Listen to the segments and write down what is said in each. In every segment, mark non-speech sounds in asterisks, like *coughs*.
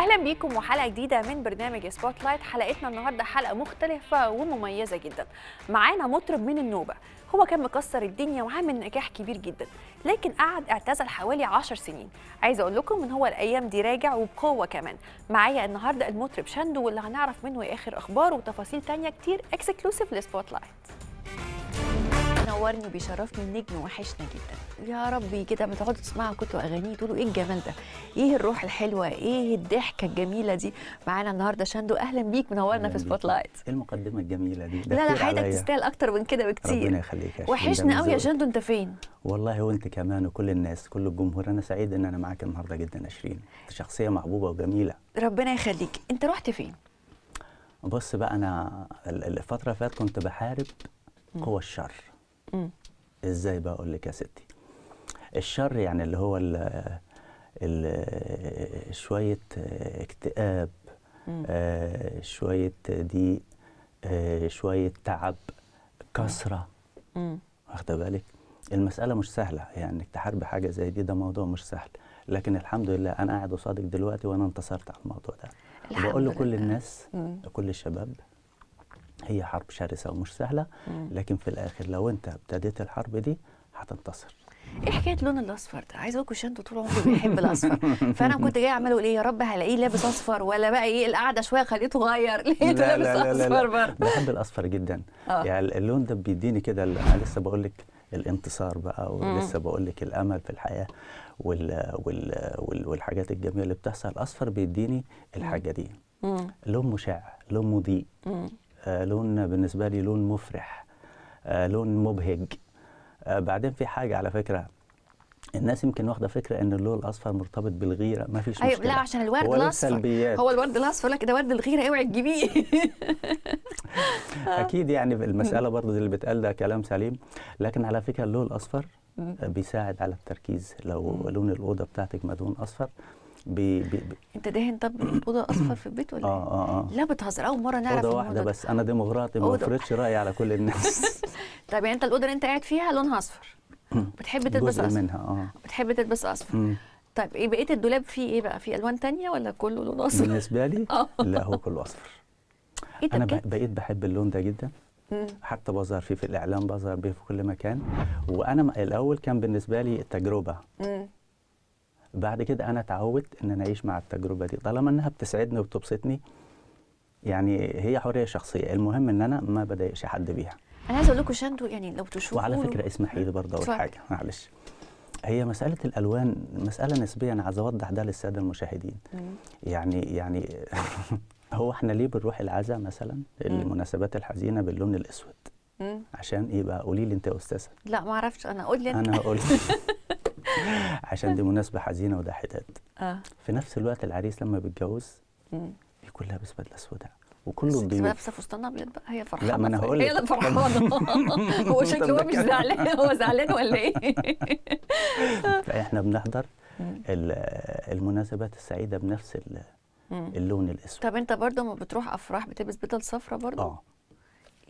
اهلا بيكم وحلقه جديده من برنامج سبوت لايت حلقتنا النهارده حلقه مختلفه ومميزه جدا معانا مطرب من النوبه هو كان مكسر الدنيا وعامل نجاح كبير جدا لكن قعد اعتزل حوالي 10 سنين عايزه اقول لكم ان هو الايام دي راجع وبقوه كمان معايا النهارده المطرب شندو واللي هنعرف منه إيه اخر اخبار وتفاصيل تانية كتير اكسكلوسيف لسبوت لايت منورني وبيشرفني النجم وحشنا جدا يا ربي كده ما تقعدوا تسمعوا كنتوا اغانيه تقولوا ايه الجمال ده ايه الروح الحلوه ايه الضحكه الجميله دي معانا النهارده شاندو اهلا بيك منورنا في سبوت لايت ايه المقدمه الجميله دي لا لا حياتك تستاهل اكتر من كده بكتير ربنا يخليك وحشنا قوي يا شاندو انت فين والله وانت كمان وكل الناس كل الجمهور انا سعيد ان انا معاك النهارده جدا يا شيرين شخصيه محبوبه وجميله ربنا يخليك انت رحت فين بص بقى انا الفتره اللي فاتت كنت بحارب قوى الشر م. ازاي بقى اقول لك يا ستي الشر يعني اللي هو الـ الـ شويه اكتئاب آه شويه ضيق آه شويه تعب كسره واخده بالك المساله مش سهله يعني انك تحارب حاجه زي دي ده موضوع مش سهل لكن الحمد لله انا قاعد قصادك دلوقتي وانا انتصرت على الموضوع ده وبقول لكل الناس لكل الشباب هي حرب شرسه ومش سهله لكن في الاخر لو انت ابتديت الحرب دي هتنتصر ايه حكايه اللون الاصفر ده عايز اقول لكم شنطه طول عمره بيحب الاصفر *laughs* فانا كنت جاي اعمل اقول ايه يا رب هلاقيه لابس اصفر ولا بقى ايه القعده شويه خليته غير *laughs* لقيته لا لابس لا لا اصفر برضه بحب الاصفر جدا أوه. يعني اللون ده بيديني كده انا لسه بقول لك الانتصار بقى ولسه بقول لك الامل في الحياه وال وال وال والحاجات الجميله اللي بتحصل الاصفر بيديني الحاجه دي لون مشع لون مضيء آه، لون بالنسبه لي لون مفرح آه، لون مبهج آه، بعدين في حاجه على فكره الناس يمكن واخده فكره ان اللون الاصفر مرتبط بالغيره ما فيش أيوة مشكله لا عشان الورد هو الاصفر هو الورد الاصفر لك ده ورد الغيره اوعي تجيبيه *laughs* اكيد يعني المساله برضه اللي بتقال ده كلام سليم لكن على فكره اللون الاصفر بيساعد على التركيز لو لون الاوضه بتاعتك مدهون اصفر بي بي بي انت دهن طب اوضه اصفر في البيت ولا اه إيه؟ اه, آه. لا بتهزر اول مره نعرف اوضه واحده بس انا ديموغراطي ما بفرضش رايي على كل *laughs* الناس طب يعني انت الاوضه اللي انت قاعد فيها لونها اصفر *coughs* بتحب تلبس اصفر منها اه بتحب تلبس اصفر طيب ايه بقيه الدولاب فيه ايه بقى؟ فيه الوان تانية ولا كله لون اصفر؟ بالنسبه لي *laughs* آه. لا هو كله اصفر إيه انا بقيت بحب اللون ده جدا حتى بظهر فيه في الاعلام بظهر بيه في كل مكان وانا الاول كان بالنسبه لي تجربه بعد كده انا اتعودت ان انا اعيش مع التجربه دي طالما انها بتسعدني وبتبسطني يعني هي حريه شخصيه المهم ان انا ما بضايقش حد بيها انا عايز اقول لكم شاندو يعني لو تشوفوا وعلى فكره اسمحي لي برضه اقول حاجه معلش هي مسألة الألوان مسألة نسبية أنا عايز أوضح ده للسادة المشاهدين مم. يعني يعني *laughs* هو احنا ليه بنروح العزاء مثلا المناسبات الحزينة باللون الأسود مم. عشان إيه بقى قولي لي أنت يا أستاذة لا ما أعرفش أنا قول لي أنا هقول *laughs* عشان دي مناسبه حزينه وده حداد آه. في نفس الوقت العريس لما بيتجوز بيكون لابس بدله سوداء وكله بي لابسه فستان ابيض بقى هي فرحانه لا ما انا هقول لك هي اللي فرحانه *laughs* *laughs* هو شكله مش زعلان *laughs* هو زعلان ولا ايه؟ فاحنا بنحضر المناسبات السعيده بنفس اللون الاسود طب انت برضه ما بتروح افراح بتلبس بدل صفراء برضه؟ اه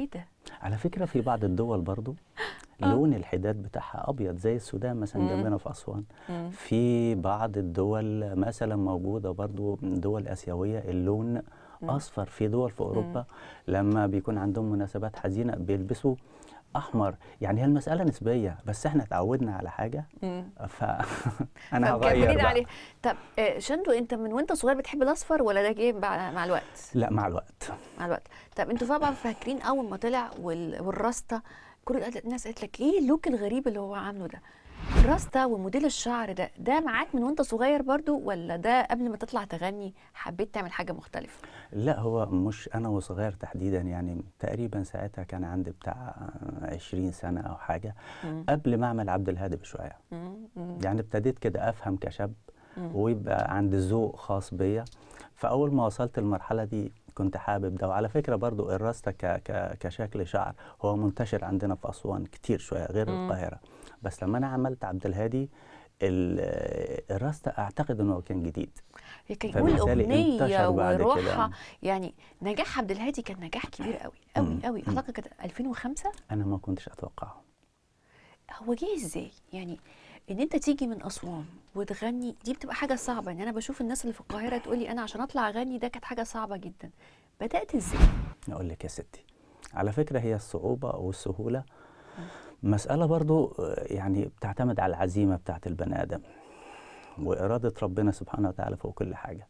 ايه ده على فكره في بعض الدول برضو *laughs* آه. لون الحداد بتاعها ابيض زي السودان مثلا جنبنا في اسوان في بعض الدول مثلا موجوده برضو دول اسيويه اللون اصفر في دول في اوروبا لما بيكون عندهم مناسبات حزينه بيلبسوا احمر يعني هي المساله نسبيه بس احنا اتعودنا على حاجه ف *laughs* انا هغير عليه طب آه، شندو انت من وانت صغير بتحب الاصفر ولا ده جه مع الوقت لا مع الوقت مع الوقت طب انتوا طبعا فاكرين اول ما طلع والراسته كل الناس قالت لك ايه اللوك الغريب اللي هو عامله ده راستا وموديل الشعر ده ده معاك من وانت صغير برضو ولا ده قبل ما تطلع تغني حبيت تعمل حاجه مختلفه لا هو مش انا وصغير تحديدا يعني تقريبا ساعتها كان عندي بتاع 20 سنه او حاجه مم. قبل ما اعمل عبد الهادي بشويه يعني ابتديت كده افهم كشاب مم. ويبقى عندي ذوق خاص بيا فاول ما وصلت المرحله دي كنت حابب ده وعلى فكره برضو الراستا ك... ك... كشكل شعر هو منتشر عندنا في اسوان كتير شويه غير مم. القاهره بس لما انا عملت عبد الهادي الراستا اعتقد انه كان جديد اغنيه وروحها يعني نجاح عبد الهادي كان نجاح كبير قوي قوي قوي اعتقد كانت 2005 انا ما كنتش اتوقعه هو جه ازاي يعني ان انت تيجي من اسوان وتغني دي بتبقى حاجه صعبه يعني انا بشوف الناس اللي في القاهره تقول لي انا عشان اطلع اغني ده كانت حاجه صعبه جدا بدات ازاي اقول لك يا ستي على فكره هي الصعوبه والسهوله آه. مساله برضو آه، يعني بتعتمد على العزيمه بتاعت البني ادم واراده ربنا سبحانه وتعالى فوق كل حاجه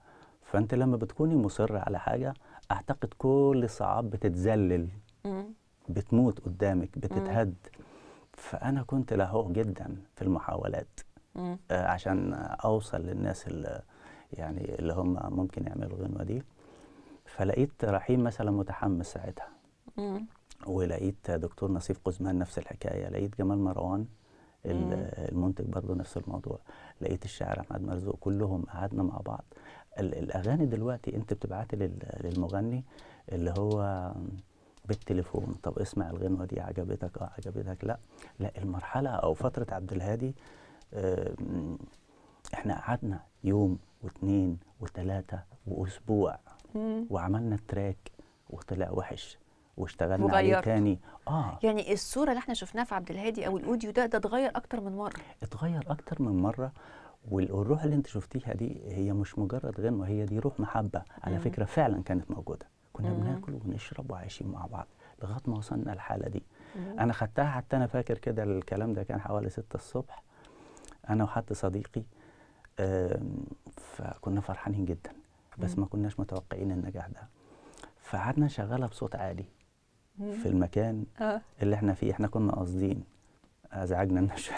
فانت لما بتكوني مصره على حاجه اعتقد كل الصعاب بتتذلل بتموت قدامك بتتهد فانا كنت لهوه جدا في المحاولات آه عشان اوصل للناس اللي يعني اللي هم ممكن يعملوا الغنوه دي فلقيت رحيم مثلا متحمس ساعتها مم. ولقيت دكتور نصيف قزمان نفس الحكايه لقيت جمال مروان المنتج برضه نفس الموضوع لقيت الشاعر احمد مرزوق كلهم قعدنا مع بعض الاغاني دلوقتي انت بتبعتي للمغني اللي هو بالتليفون طب اسمع الغنوه دي عجبتك اه عجبتك لا لا المرحله او فتره عبد الهادي احنا قعدنا يوم واثنين وثلاثه واسبوع وعملنا التراك وطلع وحش واشتغلنا عليه تاني اه يعني الصوره اللي احنا شفناها في عبد الهادي او الاوديو ده ده اتغير اكتر من مره اتغير اكتر من مره والروح اللي انت شفتيها دي هي مش مجرد غنوه هي دي روح محبه على مم. فكره فعلا كانت موجوده كنا بناكل وبنشرب وعايشين مع بعض لغايه ما وصلنا الحاله دي انا خدتها حتى انا فاكر كده الكلام ده كان حوالي 6 الصبح انا وحد صديقي فكنا فرحانين جدا بس ما كناش متوقعين النجاح ده فقعدنا شغاله بصوت عالي في المكان آه. اللي احنا فيه احنا كنا قاصدين ازعجنا الناس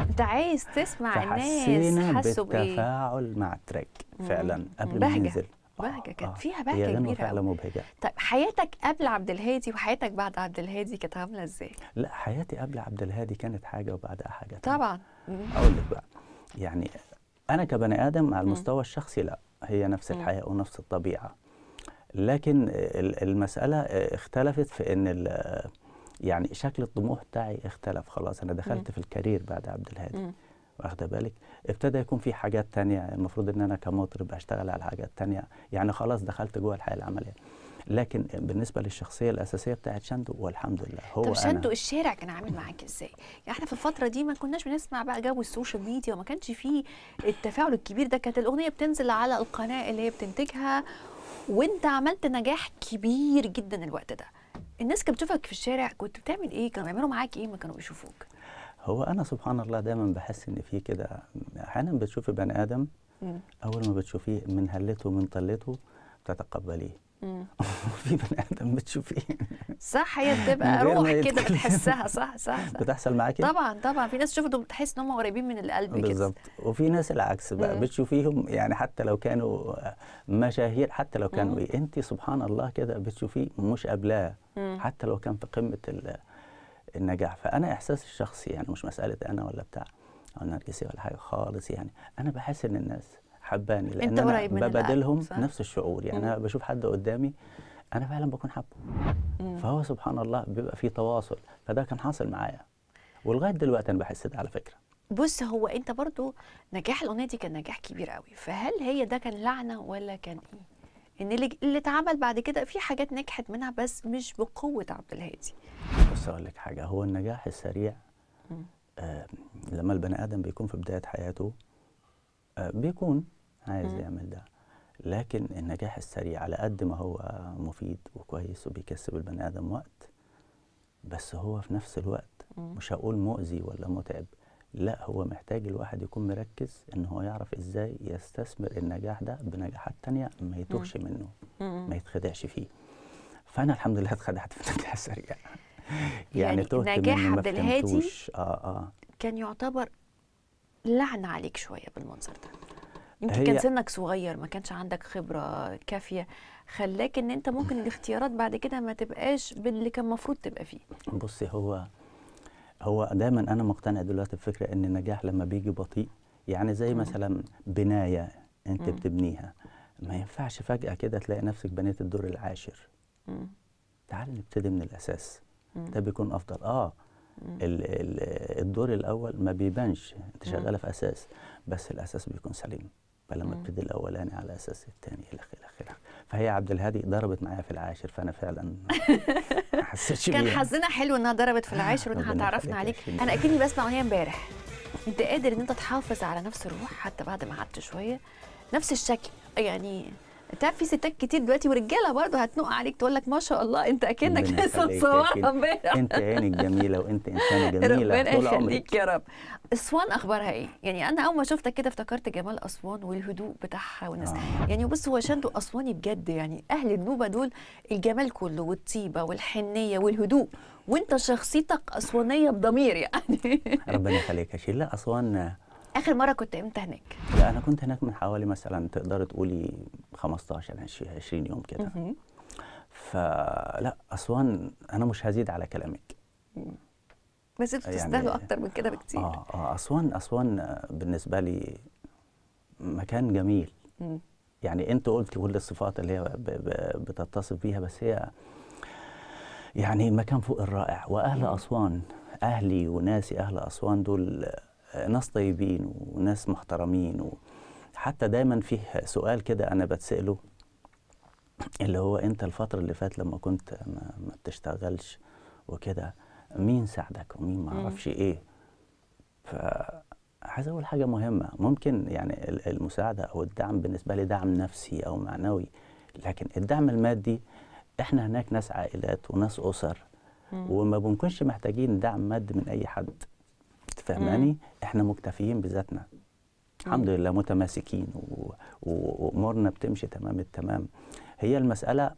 انت عايز تسمع الناس حسوا بايه بالتفاعل مع التراك فعلا قبل ما ننزل بهجه كانت آه. فيها بهجه كبيره فعلا مبهجه طيب حياتك قبل عبد الهادي وحياتك بعد عبد الهادي كانت عامله ازاي؟ لا حياتي قبل عبد الهادي كانت حاجه وبعدها حاجه طبعا اقول لك بقى يعني انا كبني ادم على المستوى الشخصي لا هي نفس الحياه ونفس الطبيعه لكن المساله اختلفت في ان يعني شكل الطموح بتاعي اختلف خلاص انا دخلت في الكارير بعد عبد الهادي واخده بالك ابتدى يكون في حاجات تانية المفروض ان انا كمطرب اشتغل على حاجات تانية يعني خلاص دخلت جوه الحياه العمليه لكن بالنسبه للشخصيه الاساسيه بتاعت شاندو والحمد لله هو طب أنا الشارع كان عامل معاك ازاي؟ يعني احنا في الفتره دي ما كناش بنسمع بقى جو السوشيال ميديا وما كانش فيه التفاعل الكبير ده كانت الاغنيه بتنزل على القناه اللي هي بتنتجها وانت عملت نجاح كبير جدا الوقت ده الناس كانت بتشوفك في الشارع كنت بتعمل ايه كانوا بيعملوا معاك ايه ما كانوا بيشوفوك هو انا سبحان الله دايما بحس ان في كده احيانا بتشوفي بني ادم اول ما بتشوفيه من هلته من طلته بتتقبليه *laughs* في بني ادم بتشوفيه صح هي بتبقى روح كده بتحسها صح صح, صح. بتحصل معاكي طبعا طبعا في ناس تشوفهم بتحس ان هم قريبين من القلب كده بالظبط وفي ناس العكس بقى بتشوفيهم يعني حتى لو كانوا مشاهير حتى لو كانوا ايه انت سبحان الله كده بتشوفيه مش قبلاه حتى لو كان في قمه النجاح فانا احساسي الشخصي يعني مش مساله انا ولا بتاع او نرجسي ولا حاجه خالص يعني انا بحس ان الناس حباني لان انت قريب من ببادلهم نفس الشعور يعني مم. انا بشوف حد قدامي انا فعلا بكون حابه فهو سبحان الله بيبقى في تواصل فده كان حاصل معايا ولغايه دلوقتي انا بحس ده على فكره بص هو انت برضو نجاح الاغنيه دي كان نجاح كبير قوي فهل هي ده كان لعنه ولا كان ايه ان اللي اتعمل بعد كده في حاجات نجحت منها بس مش بقوه عبد الهادي بص اقول لك حاجه هو النجاح السريع آه لما البني ادم بيكون في بدايه حياته آه بيكون عايز م. يعمل ده لكن النجاح السريع على قد ما هو مفيد وكويس وبيكسب البني ادم وقت بس هو في نفس الوقت مش هقول مؤذي ولا متعب لا هو محتاج الواحد يكون مركز ان هو يعرف ازاي يستثمر النجاح ده بنجاحات تانية ما يتوهش منه ما يتخدعش فيه فانا الحمد لله اتخدعت في النجاح السريع *laughs* يعني, يعني نجاح عبد الهادي آه آه. كان يعتبر لعنه عليك شويه بالمنظر ده يمكن كان سنك صغير ما كانش عندك خبره كافيه خلاك ان انت ممكن الاختيارات بعد كده ما تبقاش باللي كان المفروض تبقى فيه بصي هو هو دايما انا مقتنع دلوقتي بفكره ان النجاح لما بيجي بطيء يعني زي مثلا بنايه انت بتبنيها ما ينفعش فجاه كده تلاقي نفسك بنيت الدور العاشر تعال نبتدي من الاساس ده بيكون افضل اه ال ال الدور الاول ما بيبانش انت شغاله في اساس بس الاساس بيكون سليم فلما ابتدي الاولاني على اساس الثاني الى اخره اخره فهي عبد الهادي ضربت معايا في العاشر فانا فعلا ما *laughs* حسيتش كان حظنا حلو انها ضربت في العاشر وانها تعرفنا عليك انا اكني بسمع اغنيه امبارح انت قادر ان انت تحافظ على نفس الروح حتى بعد ما قعدت شويه نفس الشكل يعني تعرف في ستات كتير دلوقتي ورجاله برضه هتنق عليك تقول لك ما شاء الله انت اكنك لسه متصوره امبارح انت عينك جميله وانت انسانه *laughs* جميله ربنا يخليك يا رب اسوان اخبارها ايه؟ يعني انا اول ما شفتك كده افتكرت جمال اسوان والهدوء بتاعها والناس آه. يعني بص هو شندو اسواني بجد يعني اهل النوبه دول الجمال كله والطيبه والحنيه والهدوء وانت شخصيتك اسوانيه بضمير يعني *laughs* ربنا يخليك يا شيله اسوان اخر مره كنت امتى هناك؟ لا انا كنت هناك من حوالي مثلا تقدر تقولي 15 20 يعني يوم كده فلا اسوان انا مش هزيد على كلامك بس انتوا تستاهلوا يعني اكتر من كده بكتير اه اه اسوان اسوان بالنسبه لي مكان جميل مم. يعني انت قلت كل الصفات اللي هي بتتصف بيها بس هي يعني مكان فوق الرائع واهل مم. اسوان اهلي وناسي اهل اسوان دول ناس طيبين وناس محترمين و... حتى دايما فيه سؤال كده انا بتساله اللي هو انت الفتره اللي فاتت لما كنت ما بتشتغلش وكده مين ساعدك ومين ما اعرفش ايه ف عايز اقول حاجه مهمه ممكن يعني المساعده او الدعم بالنسبه لي دعم نفسي او معنوي لكن الدعم المادي احنا هناك ناس عائلات وناس اسر وما بنكونش محتاجين دعم مادي من اي حد تفهماني احنا مكتفيين بذاتنا الحمد لله متماسكين وامورنا بتمشي تمام التمام هي المساله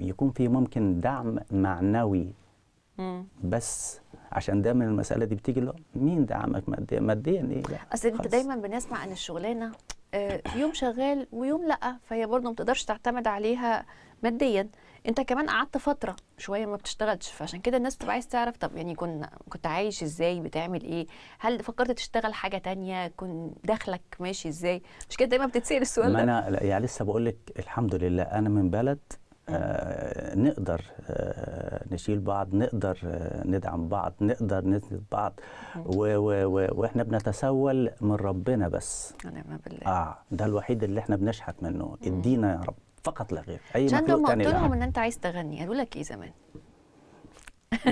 يكون في ممكن دعم معنوي بس عشان دايما المساله دي بتيجي له مين دعمك ماديا ماديا ايه اصل انت دايما بنسمع ان الشغلانه آه، يوم شغال ويوم لا فهي برضه ما تقدرش تعتمد عليها ماديا انت كمان قعدت فتره شويه ما بتشتغلش فعشان كده الناس بتبقى عايز تعرف طب يعني كنا كنت عايش ازاي بتعمل ايه هل فكرت تشتغل حاجه تانية كن دخلك ماشي ازاي مش كده دايما بتتسال السؤال ما ده انا يعني لسه بقول لك الحمد لله انا من بلد آه نقدر آه نشيل بعض نقدر آه ندعم بعض نقدر نسند بعض و و و واحنا بنتسول من ربنا بس نعم بالله اه ده الوحيد اللي احنا بنشحت منه ادينا يا رب فقط لا غير اي عشان ثاني قلت لهم ان انت عايز تغني قالوا لك ايه زمان؟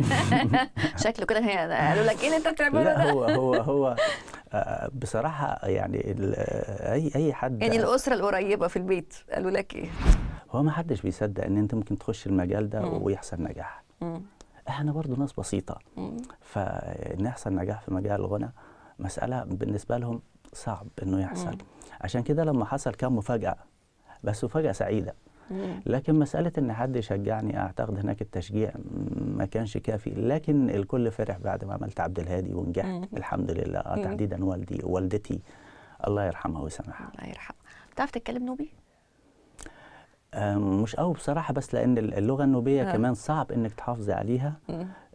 *laughs* شكله كده قالوا لك ايه اللي انت بتعمله ده؟ هو هو هو آه، بصراحه يعني اي اي حد يعني الاسره القريبه في البيت قالوا لك ايه؟ هو ما حدش بيصدق ان انت ممكن تخش المجال ده ويحصل نجاح احنا برضو ناس بسيطه مم. فان يحصل نجاح في مجال الغنى مساله بالنسبه لهم صعب انه يحصل عشان كده لما حصل كان مفاجاه بس مفاجاه سعيده لكن مسألة إن حد يشجعني أعتقد هناك التشجيع ما كانش كافي لكن الكل فرح بعد ما عملت عبد الهادي ونجحت الحمد لله آه، تحديدا والدي ووالدتي الله يرحمها ويسامحها الله يرحمها بتعرف تتكلم نوبي؟ آه، مش قوي بصراحة بس لأن اللغة النوبية ها. آه. كمان صعب إنك تحافظي عليها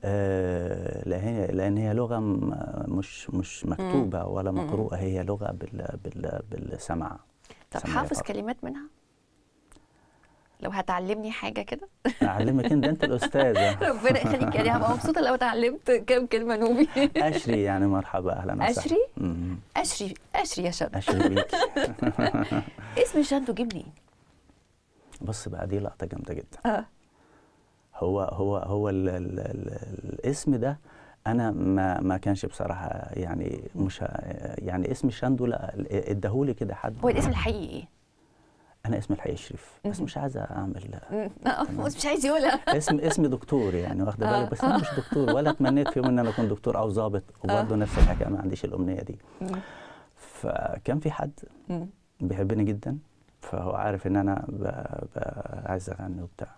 آه لأن هي لغة مش مش مكتوبة ولا مقروءة هي لغة بال بال بالسمع طب حافظ كلمات منها؟ لو هتعلمني حاجه كده اعلمك انت انت الاستاذه *laughs* ربنا يخليك يعني هبقى مبسوطه لو اتعلمت كام كلمه نوبي اشري يعني مرحبا اهلا وسهلا اشري اشري اشري يا *laughs* شندو اشري بيكي اسم شادو جه منين؟ بص بقى دي لقطه جامده جدا اه هو هو هو الـ الـ الـ الاسم ده انا ما ما كانش بصراحه يعني مش يعني اسم شاندو لا اداهولي كده حد هو الاسم الحقيقي ايه؟ انا اسمي الحقيقي شريف بس مش عايز اعمل آه، مش عايز يقولها اسم اسمي دكتور يعني واخده بالك آه. بس انا مش دكتور ولا اتمنيت في يوم ان انا اكون دكتور او ظابط آه. وبرضه نفس الحكايه ما عنديش الامنيه دي فكان في حد بيحبني جدا فهو عارف ان انا ب... ب... عايز اغني وبتاع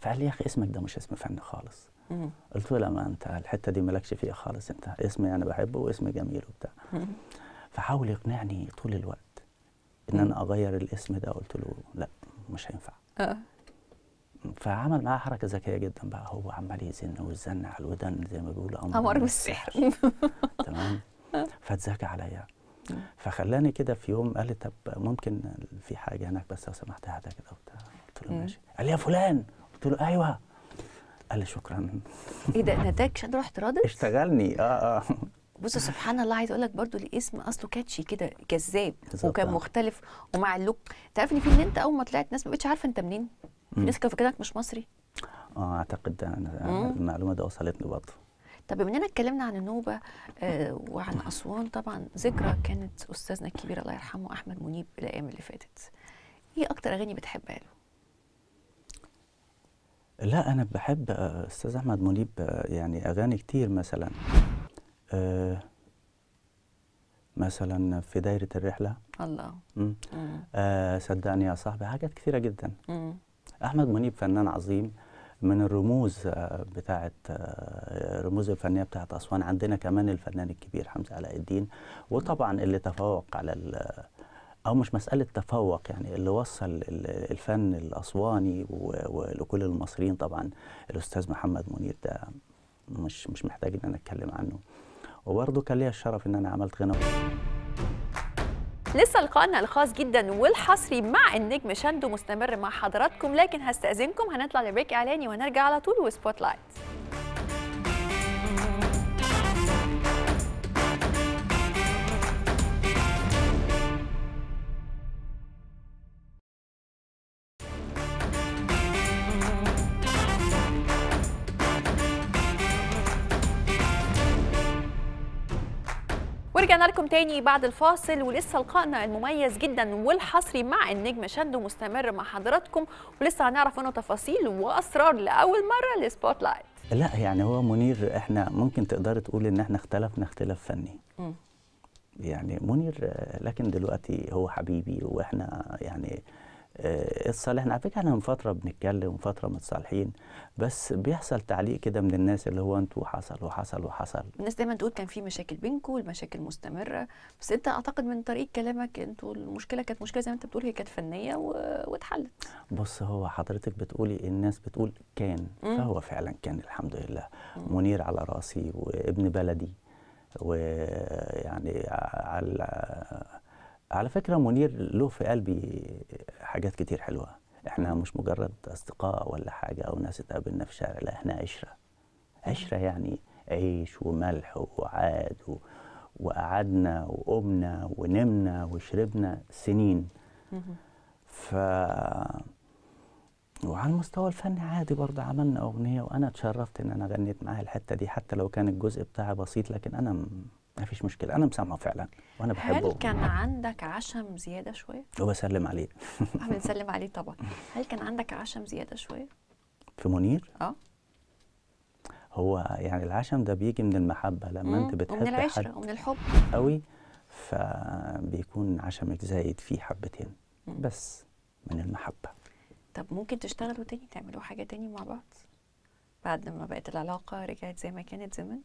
فقال لي يا اخي اسمك ده مش اسم فني خالص قلت له لا ما انت الحته دي مالكش فيها خالص انت اسمي انا بحبه واسمي جميل وبتاع فحاول يقنعني طول الوقت ان انا اغير الاسم ده قلت له لا مش هينفع اه فعمل معاه حركه ذكيه جدا بقى هو عمال يزن ويزن على الودن زي ما بيقولوا امر, أمر بالسحر *laughs* تمام آه. فاتذكى عليا فخلاني كده في يوم قال لي طب ممكن في حاجه هناك بس لو سمحت هذا كده وبتاع قلت له ماشي قال لي يا فلان قلت له ايوه قال لي شكرا ايه ده نتاج شد رحت راضي اشتغلني اه اه بص *laughs* سبحان الله عايز اقول لك برضه الاسم اصله كاتشي كده جذاب وكان آه. مختلف ومع اللوك تعرف ان في ان انت اول ما طلعت ناس ما بقتش عارفه انت منين الناس كانوا فاكرينك مش مصري اه اعتقد انا المعلومه دي وصلتني برضه طب بما اننا اتكلمنا عن النوبه آه وعن اسوان طبعا ذكرى كانت استاذنا الكبير الله يرحمه احمد منيب الايام اللي فاتت ايه اكتر اغاني بتحبها له لا انا بحب استاذ احمد منيب آه، يعني اغاني كتير مثلا آه، مثلا في دايره الرحله الله آه صدقني يا صاحبي حاجات كثيره جدا مم. احمد منيب فنان عظيم من الرموز آه، بتاعت آه، الرموز الفنيه بتاعت اسوان عندنا كمان الفنان الكبير حمزه علاء الدين وطبعا اللي تفوق على او مش مساله تفوق يعني اللي وصل الفن الاسواني ولكل المصريين طبعا الاستاذ محمد منير ده مش مش محتاج ان انا اتكلم عنه وبرضه كان ليا الشرف ان انا عملت غنى لسه لقائنا الخاص جدا والحصري مع النجم شاندو مستمر مع حضراتكم لكن هستأذنكم هنطلع لبريك اعلاني وهنرجع على طول وسبوت لايت ورجعنا لكم تاني بعد الفاصل ولسه لقائنا المميز جدا والحصري مع النجم شندو مستمر مع حضراتكم ولسه هنعرف منه تفاصيل واسرار لاول مره لسبوت لايت لا يعني هو منير احنا ممكن تقدر تقول ان احنا اختلفنا اختلاف فني م. يعني منير لكن دلوقتي هو حبيبي واحنا يعني اتصالحنا آه، على فكره احنا من فتره بنتكلم من فتره متصالحين بس بيحصل تعليق كده من الناس اللي هو انتوا حصل وحصل وحصل الناس دايما تقول كان في مشاكل بينكم المشاكل مستمره بس انت اعتقد من طريق كلامك انتوا المشكله كانت مشكله زي ما انت بتقول هي كانت فنيه و... واتحلت بص هو حضرتك بتقولي الناس بتقول كان مم. فهو فعلا كان الحمد لله مم. منير على راسي وابن بلدي ويعني على على فكرة منير له في قلبي حاجات كتير حلوة احنا مش مجرد أصدقاء ولا حاجة أو ناس اتقابلنا في شارع لا احنا عشرة عشرة يعني عيش وملح وعاد و... وقعدنا وقمنا ونمنا وشربنا سنين ف وعلى المستوى الفني عادي برضه عملنا أغنية وأنا اتشرفت إن أنا غنيت معاه الحتة دي حتى لو كان الجزء بتاعي بسيط لكن أنا ما فيش مشكله انا مسامحه فعلا وانا بحبه هل كان عندك عشم زياده شويه؟ وبسلم عليه *laughs* آه، بنسلم عليه طبعا هل كان عندك عشم زياده شويه؟ في منير؟ اه هو يعني العشم ده بيجي من المحبه لما مم. انت بتحب ومن العشره ومن الحب قوي فبيكون عشمك زايد فيه حبتين مم. بس من المحبه طب ممكن تشتغلوا تاني تعملوا حاجه تاني مع بعض بعد ما بقت العلاقه رجعت زي ما كانت زمان؟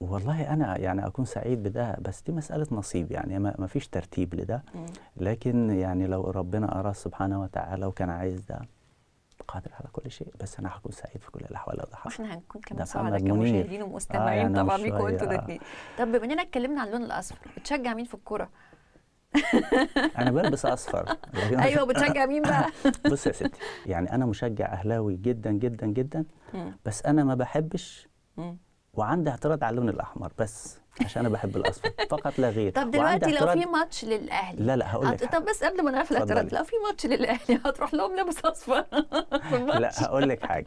والله انا يعني اكون سعيد بده بس دي مساله نصيب يعني ما فيش ترتيب لده لكن يعني لو ربنا اراد سبحانه وتعالى وكان عايز ده قادر على كل شيء بس انا هكون سعيد في كل الاحوال لو ده حصل واحنا هنكون كمان سعداء كمشاهدين ومستمعين آه يعني طبعا بيكم انتوا الاثنين طب بما اننا اتكلمنا عن اللون الاصفر بتشجع مين في الكوره؟ *laughs* انا بلبس اصفر *laughs* ايوه بتشجع مين بقى *laughs* بص يا ستي يعني انا مشجع اهلاوي جدا جدا جدا بس انا ما بحبش وعندي اعتراض على اللون الاحمر بس عشان انا بحب الاصفر *laughs* فقط لا غير طب دلوقتي لو في ماتش للاهلي لا لا هقول لك طب بس قبل ما نعرف الاعتراض لو في ماتش للاهلي *laughs* هتروح لهم لابس اصفر *laughs* لا هقول لك حاجه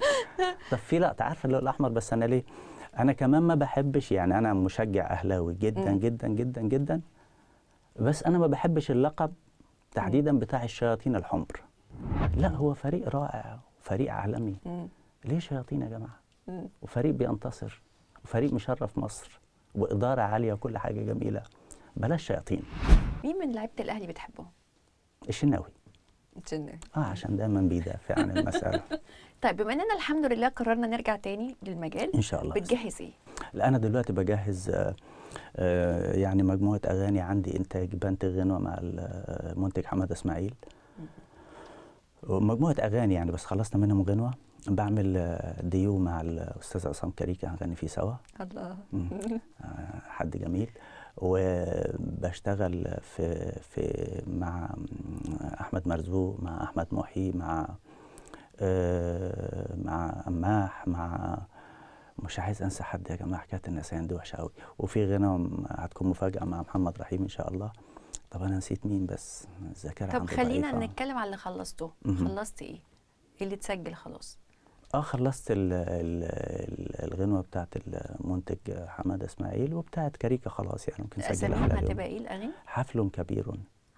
طب في لقطه عارفه اللون الاحمر بس انا ليه انا كمان ما بحبش يعني انا مشجع اهلاوي جدا م. جدا جدا جدا بس انا ما بحبش اللقب تحديدا بتاع الشياطين الحمر لا هو فريق رائع فريق عالمي م. ليه شياطين يا جماعه م. وفريق بينتصر فريق مشرف مصر واداره عاليه وكل حاجه جميله بلاش شياطين مين من لعيبه الاهلي بتحبه؟ الشناوي الشناوي اه عشان دايما بيدافع عن المساله *laughs* طيب بما اننا الحمد لله قررنا نرجع تاني للمجال ان شاء الله بتجهز ايه؟ لا انا دلوقتي بجهز آه، آه، يعني مجموعه اغاني عندي انتاج بنت غنوه مع المنتج آه، حماد اسماعيل مجموعه اغاني يعني بس خلصنا منهم غنوه بعمل آه، ديو مع الاستاذ عصام كريكه هنغني فيه سوا الله *laughs* آه، حد جميل وبشتغل في في مع آه، احمد مرزوق مع احمد محي مع مع اماح مع مش عايز انسى حد يا جماعه حكايه النسيان دي وحشه قوي وفي غنى هتكون مفاجاه مع محمد رحيم ان شاء الله طب انا نسيت مين بس الذاكره طب خلينا ضعيفة. نتكلم على اللي خلصته خلصت إيه؟, ايه اللي اتسجل خلاص اه خلصت الغنوه بتاعت المنتج حماده اسماعيل وبتاعت كاريكا خلاص يعني ممكن سجلها هتبقى ايه الاغاني؟ حفل كبير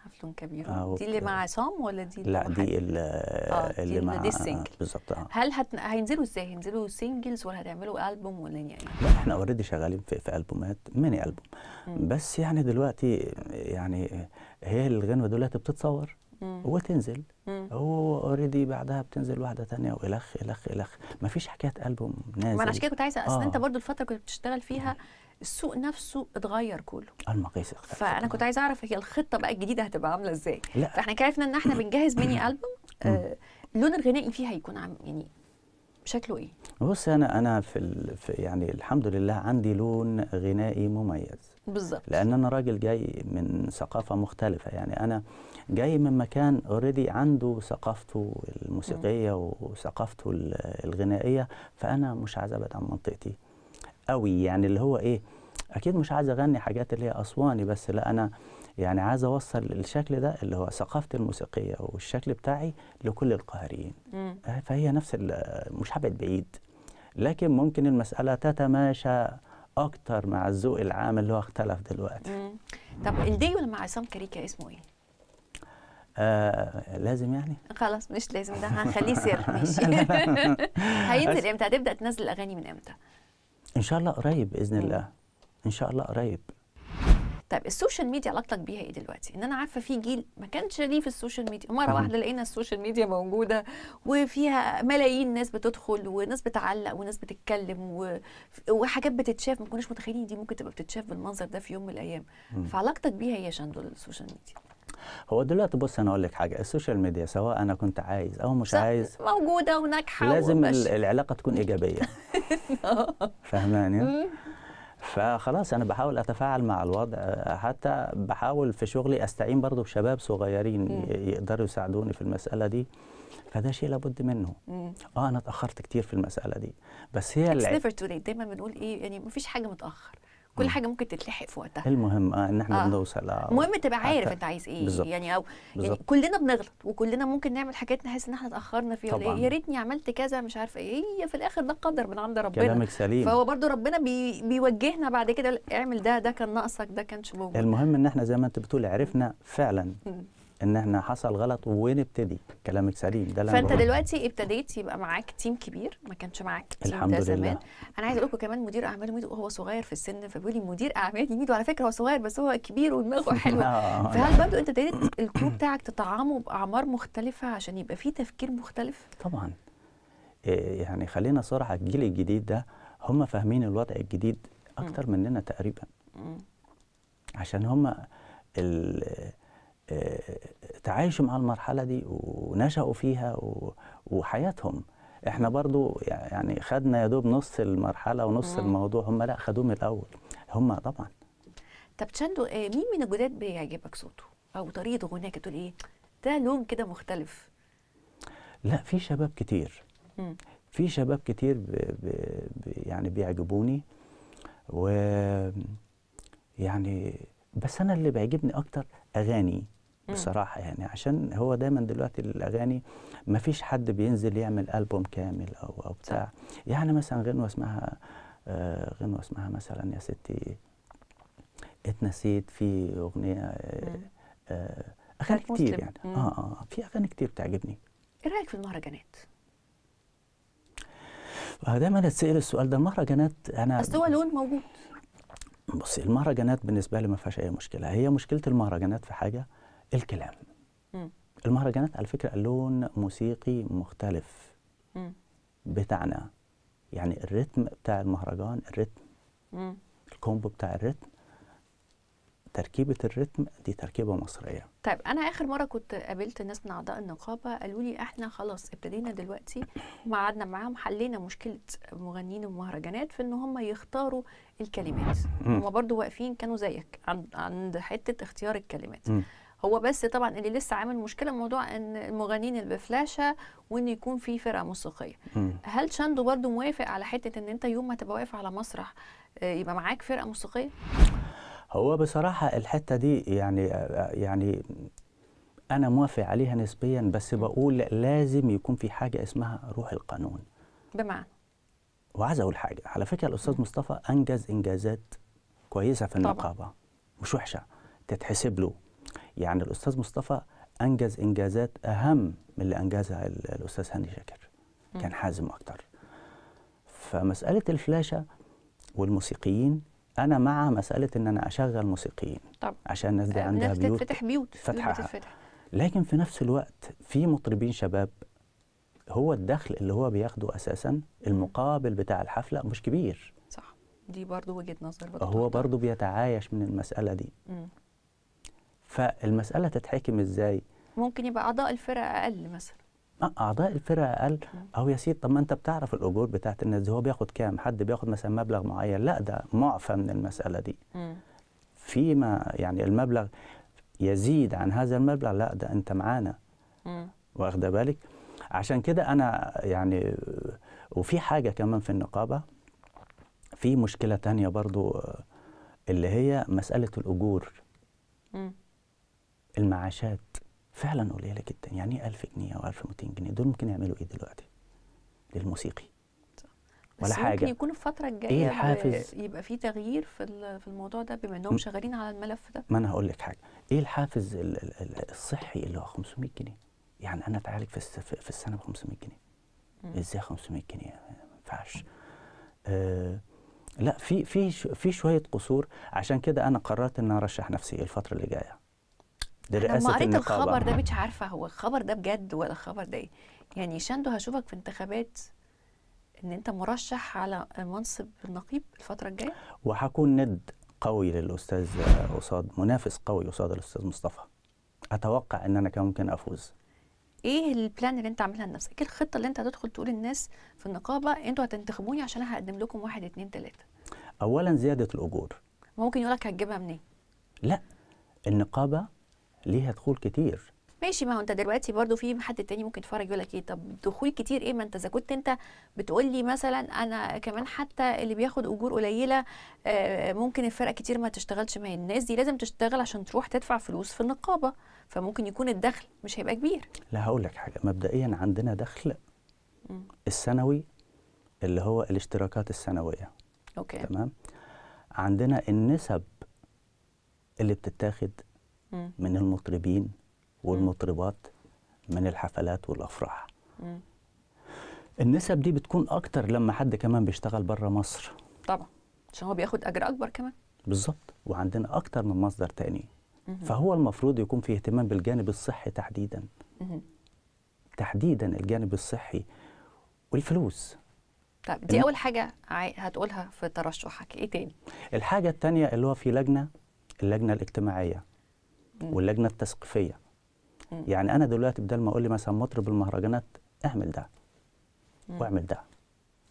حفل كبير آه دي اللي مع آه. عصام ولا دي لا دي, آه، آه، دي اللي, آه اللي مع السنجل بالظبط آه. هل هتن... هينزلوا ازاي هينزلوا سنجلز ولا هتعملوا البوم ولا يعني لا احنا اوريدي شغالين في, في البومات ميني البوم مم. بس يعني دلوقتي يعني هي الغنوه دلوقتي بتتصور وتنزل هو اوريدي بعدها بتنزل واحده ثانيه والخ الخ الخ ما فيش حكايه البوم نازل ما انا عشان كده كنت عايزه اصل آه. انت برضو الفتره كنت بتشتغل فيها السوق نفسه اتغير كله المقاييس اتغيرت فانا كنت عايزه اعرف هي الخطه بقى الجديده هتبقى عامله ازاي لا فاحنا عرفنا ان احنا *coughs* بنجهز ميني البوم آه اللون الغنائي فيه هيكون عم يعني شكله ايه؟ بص انا انا في, ال... في يعني الحمد لله عندي لون غنائي مميز بالظبط لان انا راجل جاي من ثقافه مختلفه يعني انا جاي من مكان اوريدي عنده ثقافته الموسيقيه وثقافته الغنائيه فانا مش عايز ابعد عن منطقتي قوي يعني اللي هو ايه اكيد مش عايز اغني حاجات اللي هي اسواني بس لا انا يعني عايز اوصل الشكل ده اللي هو ثقافتي الموسيقيه والشكل بتاعي لكل القاهريين فهي نفس مش هبعد بعيد لكن ممكن المساله تتماشى اكتر مع الذوق العام اللي هو اختلف دلوقتي مم. طب الديو مع عصام كريكا اسمه ايه آه، لازم يعني خلاص مش لازم ده *laughs* هنخليه سر ماشي *laughs* هينزل امتى هتبدا تنزل الاغاني من امتى ان شاء الله قريب باذن الله ان شاء الله قريب طيب السوشيال ميديا علاقتك بيها ايه دلوقتي؟ ان انا عارفه في جيل ما كانش ليه في السوشيال ميديا، مره واحده لقينا السوشيال ميديا موجوده وفيها ملايين ناس بتدخل وناس بتعلق وناس بتتكلم وحاجات بتتشاف ما كناش متخيلين دي ممكن تبقى بتتشاف بالمنظر ده في يوم من الايام. فعلاقتك بيها ايه يا شندول السوشيال ميديا؟ هو دلوقتي بص انا اقول لك حاجه السوشيال ميديا سواء انا كنت عايز او مش عايز موجوده وناجحه لازم العلاقه تكون ايجابيه *laughs* فهماني فخلاص انا بحاول اتفاعل مع الوضع حتى بحاول في شغلي استعين برضه بشباب صغيرين يقدروا يساعدوني في المساله دي فده شيء لابد منه مم. اه انا اتاخرت كتير في المساله دي بس هي دايما بنقول ايه يعني مفيش حاجه متاخر كل حاجه ممكن تتلحق في وقتها المهم اه ان احنا آه. بنوصل آه. المهم تبقى عارف انت عايز ايه بالزبط. يعني او بالزبط. يعني كلنا بنغلط وكلنا ممكن نعمل حاجات نحس ان احنا اتاخرنا فيها إيه، طبعا. يا ريتني عملت كذا مش عارفه ايه هي في الاخر ده قدر من عند ربنا كلامك سليم فهو برده ربنا بي بيوجهنا بعد كده اعمل ده ده كان ناقصك ده كانش موجود المهم ان احنا زي ما انت بتقول عرفنا فعلا ان احنا حصل غلط ونبتدي كلامك سليم ده اللي فانت دلوقتي ابتديت يبقى معاك تيم كبير ما كانش معاك تيم الحمد ده زمان لله. انا عايز اقول لكم كمان مدير اعمال ميدو هو صغير في السن فبيقول لي مدير اعمال ميدو على فكره هو صغير بس هو كبير ودماغه *laughs* حلوه آه. فهل برضو انت ابتديت الكرو بتاعك تطعمه باعمار مختلفه عشان يبقى فيه تفكير مختلف طبعا آه، يعني خلينا صراحه الجيل الجديد ده هم فاهمين الوضع الجديد اكتر مننا تقريبا عشان هم ال تعايشوا مع المرحله دي ونشأوا فيها وحياتهم احنا برضو يعني خدنا يا دوب نص المرحله ونص مم. الموضوع هم لا خدوه من الاول هم طبعا طب تشاندو آه، مين من الجداد بيعجبك صوته او طريقه غناك تقول ايه ده لون كده مختلف لا في شباب كتير مم. في شباب كتير ب... ب... يعني بيعجبوني و يعني بس انا اللي بيعجبني اكتر اغاني بصراحه يعني عشان هو دايما دلوقتي الاغاني ما فيش حد بينزل يعمل البوم كامل او او بتاع يعني مثلا غنوه اسمها آه غنوه اسمها مثلا يا ستي اتنسيت في اغنيه آه, آه، اغاني كتير يعني آه،, اه اه في اغاني كتير بتعجبني ايه رايك في المهرجانات؟ آه، دايما اتسال السؤال ده المهرجانات انا بس هو لون موجود بصي المهرجانات بالنسبه لي ما فيهاش اي مشكله هي مشكله المهرجانات في حاجه الكلام مم. المهرجانات على فكره لون موسيقي مختلف مم. بتاعنا يعني الريتم بتاع المهرجان الريتم مم. الكومبو بتاع الريتم تركيبه الريتم دي تركيبه مصريه طيب انا اخر مره كنت قابلت ناس من اعضاء النقابه قالوا لي احنا خلاص ابتدينا دلوقتي وقعدنا معاهم حلينا مشكله مغنيين المهرجانات في ان هم يختاروا الكلمات هم برضو واقفين كانوا زيك عند عند حته اختيار الكلمات هو بس طبعا اللي لسه عامل مشكله موضوع ان المغنيين اللي بفلاشه وان يكون في فرقه موسيقيه هل شاندو برضو موافق على حته ان انت يوم ما تبقى واقف على مسرح آه، يبقى معاك فرقه موسيقيه هو بصراحه الحته دي يعني آه، آه، يعني انا موافق عليها نسبيا بس بقول لازم يكون في حاجه اسمها روح القانون بمعنى وعايز اقول حاجه على فكره الاستاذ مصطفى انجز انجازات كويسه في النقابه طبعا. مش وحشه تتحسب له يعني الاستاذ مصطفى انجز انجازات اهم من اللي انجزها الاستاذ هاني شاكر كان حازم اكتر فمساله الفلاشه والموسيقيين انا مع مساله ان انا اشغل موسيقيين طب عشان الناس دي آه، عندها بيوت فتح بيوت فتحها لكن في نفس الوقت في مطربين شباب هو الدخل اللي هو بياخده اساسا المقابل بتاع الحفله مش كبير صح دي برضه وجهه نظر هو برضه بيتعايش من المساله دي فالمسألة تتحكم إزاي؟ ممكن يبقى أعضاء الفرق أقل مثلا آه، اعضاء الفرقه اقل نعم. اهو يا سيدي طب ما انت بتعرف الاجور بتاعت الناس دي هو بياخد كام حد بياخد مثلا مبلغ معين لا ده معفى من المساله دي فيما يعني المبلغ يزيد عن هذا المبلغ لا ده انت معانا واخده بالك عشان كده انا يعني وفي حاجه كمان في النقابه في مشكله تانية برضو اللي هي مساله الاجور المعاشات فعلا قليله جدا يعني ايه 1000 جنيه او 1200 جنيه دول ممكن يعملوا ايه دلوقتي للموسيقي ولا بس حاجه ممكن يكون الفتره إيه الجايه ايه الحافز يبقى في تغيير في في الموضوع ده بما انهم شغالين على الملف ده ما انا هقول لك حاجه ايه الحافز الصحي اللي هو 500 جنيه يعني انا اتعالج في في السنه ب 500 جنيه ازاي 500 جنيه ما ينفعش آه، لا في في في شويه قصور عشان كده انا قررت ان ارشح نفسي الفتره اللي جايه لرئاسه لما قريت الخبر ده مش عارفه هو الخبر ده بجد ولا الخبر ده ايه يعني شاندو هشوفك في انتخابات ان انت مرشح على منصب النقيب الفتره الجايه وهكون ند قوي للاستاذ قصاد منافس قوي قصاد الاستاذ مصطفى اتوقع ان انا كان ممكن افوز ايه البلان اللي انت عاملها لنفسك؟ ايه الخطه اللي انت هتدخل تقول للناس في النقابه انتوا هتنتخبوني عشان انا هقدم لكم واحد اثنين ثلاثه؟ اولا زياده الاجور. ممكن يقول لك هتجيبها منين؟ لا النقابه ليها دخول كتير ماشي ما هو انت دلوقتي برضو في حد تاني ممكن يتفرج يقول لك ايه طب دخول كتير ايه ما انت اذا كنت انت بتقول لي مثلا انا كمان حتى اللي بياخد اجور قليله آه، ممكن الفرقه كتير ما تشتغلش معايا الناس دي لازم تشتغل عشان تروح تدفع فلوس في النقابه فممكن يكون الدخل مش هيبقى كبير لا هقول لك حاجه مبدئيا عندنا دخل م. السنوي اللي هو الاشتراكات السنويه اوكي تمام عندنا النسب اللي بتتاخد من المطربين والمطربات من الحفلات والافراح النسب دي بتكون اكتر لما حد كمان بيشتغل بره مصر طبعا عشان هو بياخد اجر اكبر كمان بالظبط وعندنا اكتر من مصدر تاني فهو المفروض يكون في اهتمام بالجانب الصحي تحديدا تحديدا الجانب الصحي والفلوس طب دي اول حاجه هتقولها في ترشحك ايه تاني الحاجه التانية اللي هو في لجنه اللجنه الاجتماعيه واللجنه التثقيفيه يعني انا دلوقتي بدل ما اقول لي مثلا مطرب المهرجانات اعمل ده واعمل ده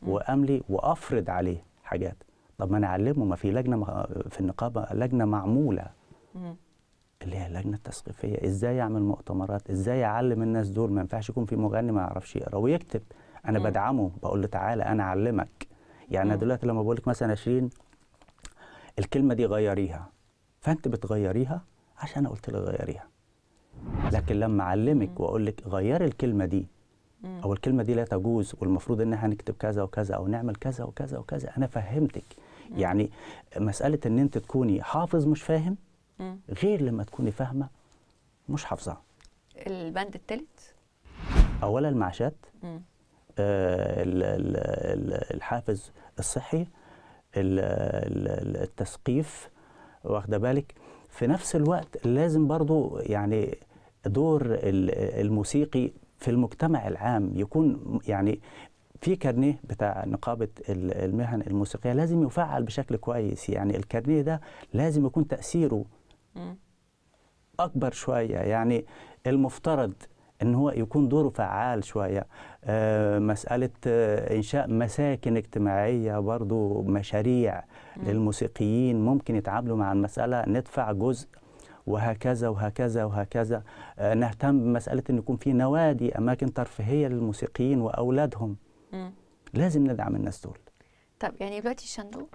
واملي وافرض عليه حاجات طب ما نعلمه ما في لجنه في النقابه لجنه معموله اللي هي اللجنه التثقيفيه ازاي يعمل مؤتمرات ازاي يعلم الناس دول ما ينفعش يكون في مغني ما يعرفش يقرا ويكتب انا بدعمه بقول له تعالى انا اعلمك يعني دلوقتي لما بقول لك مثلا 20 الكلمه دي غيريها فانت بتغيريها عشان انا قلت لك غيريها لكن لما اعلمك واقول لك غيري الكلمه دي او الكلمه دي لا تجوز والمفروض ان احنا نكتب كذا وكذا او نعمل كذا وكذا وكذا انا فهمتك يعني مساله ان انت تكوني حافظ مش فاهم غير لما تكوني فاهمه مش حافظه البند الثالث اولا المعاشات آه، الحافز الصحي التثقيف واخده بالك في نفس الوقت لازم برضو يعني دور الموسيقي في المجتمع العام يكون يعني في كارنيه بتاع نقابة المهن الموسيقية لازم يفعل بشكل كويس يعني الكارنيه ده لازم يكون تأثيره أكبر شوية يعني المفترض ان هو يكون دوره فعال شويه آه، مساله آه، انشاء مساكن اجتماعيه برضو مشاريع للموسيقيين ممكن يتعاملوا مع المساله ندفع جزء وهكذا وهكذا وهكذا آه، نهتم بمساله ان يكون في نوادي اماكن ترفيهيه للموسيقيين واولادهم لازم ندعم الناس دول طب يعني دلوقتي شندو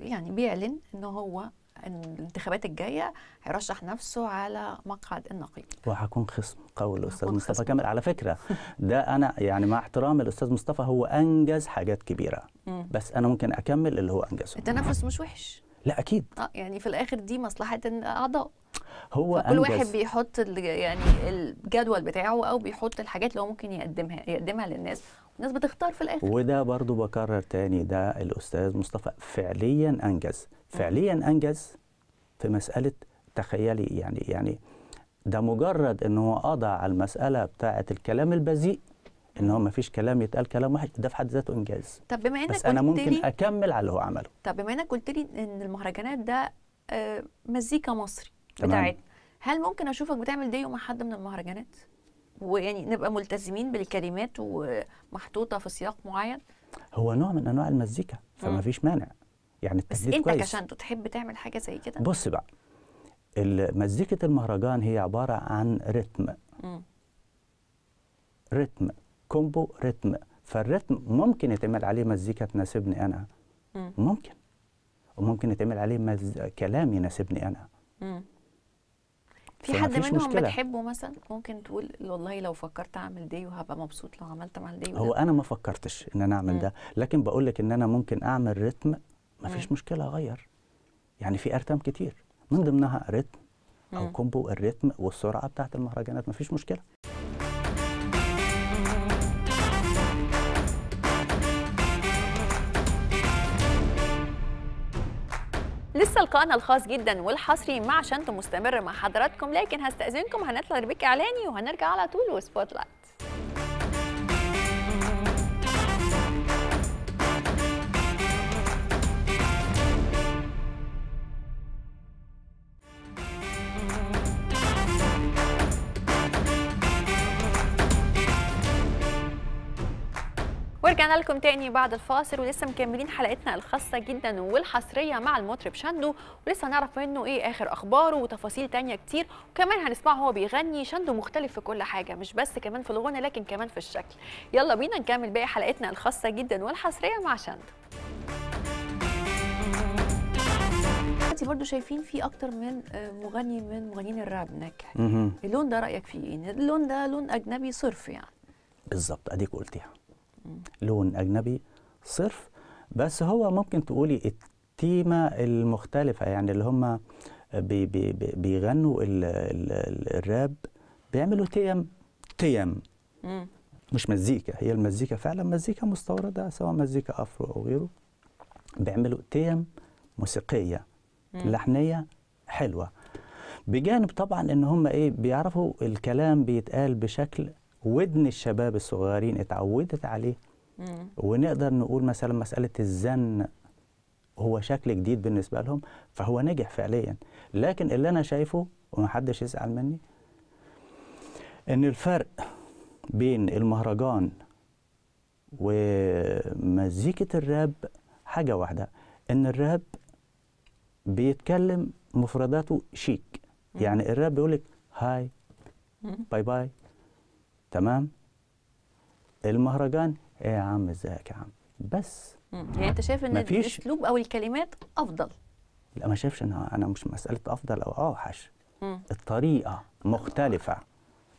يعني بيعلن ان هو الانتخابات الجايه هيرشح نفسه على مقعد النقيب وهكون خصم قول الاستاذ مصطفى كامل على فكره ده انا يعني مع احترامي الاستاذ مصطفى هو انجز حاجات كبيره بس انا ممكن اكمل اللي هو انجزه التنافس مش وحش لا اكيد اه يعني في الاخر دي مصلحه الاعضاء هو كل واحد بيحط يعني الجدول بتاعه او بيحط الحاجات اللي هو ممكن يقدمها يقدمها للناس والناس بتختار في الاخر وده برضو بكرر تاني ده الاستاذ مصطفى فعليا انجز فعليا انجز في مساله تخيلي يعني يعني ده مجرد ان هو قضى على المساله بتاعه الكلام البذيء ان هو ما فيش كلام يتقال كلام واحد ده في حد ذاته انجاز طب بما انك بس انا ممكن اكمل على اللي هو عمله طب بما انك قلت لي ان المهرجانات ده آه، مزيكا مصري بتاعتنا هل ممكن اشوفك بتعمل ديو مع حد من المهرجانات ويعني نبقى ملتزمين بالكلمات ومحطوطه في سياق معين هو نوع من انواع المزيكا فما فيش مانع يعني التحديد بس انت كويس. تحب تعمل حاجه زي كده بص بقى مزيكة المهرجان هي عبارة عن رتم رتم كومبو رتم فالرتم ممكن يتعمل عليه مزيكا تناسبني أنا ممكن وممكن يتعمل عليه مز... كلام يناسبني أنا م. في حد منهم مشكلة. بتحبه مثلا ممكن تقول والله لو فكرت اعمل دي وهبقى مبسوط لو عملت مع دي هو انا ما فكرتش ان انا اعمل مم. ده لكن بقول لك ان انا ممكن اعمل رتم ما فيش مشكله اغير يعني في ارتام كتير من ضمنها رتم او كومبو الريتم والسرعه بتاعه المهرجانات ما فيش مشكله لسه لقائنا الخاص جدا والحصري مع شنطه مستمر مع حضراتكم لكن هستاذنكم هنطلع بيك اعلاني وهنرجع على طول وسبوت لايت ورجعنا لكم تاني بعد الفاصل ولسه مكملين حلقتنا الخاصه جدا والحصريه مع المطرب شاندو ولسه هنعرف منه ايه اخر اخباره وتفاصيل تانيه كتير وكمان هنسمعه هو بيغني شاندو مختلف في كل حاجه مش بس كمان في الغنى لكن كمان في الشكل يلا بينا نكمل باقي حلقتنا الخاصه جدا والحصريه مع شاندو دلوقتي برضو شايفين في اكتر من آه، مغني من مغنيين الراب ناجح اللون ده رايك فيه ايه اللون ده لون اجنبي صرف يعني بالظبط اديك قلتيها لون اجنبي صرف بس هو ممكن تقولي التيمه المختلفه يعني اللي هم بي بي بيغنوا الـ الـ الـ الراب بيعملوا تيم تيم مش مزيكا هي المزيكا فعلا مزيكا مستورده سواء مزيكا افرو او غيره بيعملوا تيم موسيقيه مم. لحنيه حلوه بجانب طبعا ان هم ايه بيعرفوا الكلام بيتقال بشكل ودن الشباب الصغيرين اتعودت عليه ونقدر نقول مثلا مساله الزن هو شكل جديد بالنسبه لهم فهو نجح فعليا لكن اللي انا شايفه ومحدش يزعل مني ان الفرق بين المهرجان ومزيكة الراب حاجة واحدة إن الراب بيتكلم مفرداته شيك يعني الراب بيقولك هاي باي باي تمام المهرجان ايه يا عم ازيك يا عم بس يعني انت شايف ان الاسلوب او الكلمات افضل لا ما شايفش انا انا مش مساله افضل او اوحش آه، الطريقه مختلفه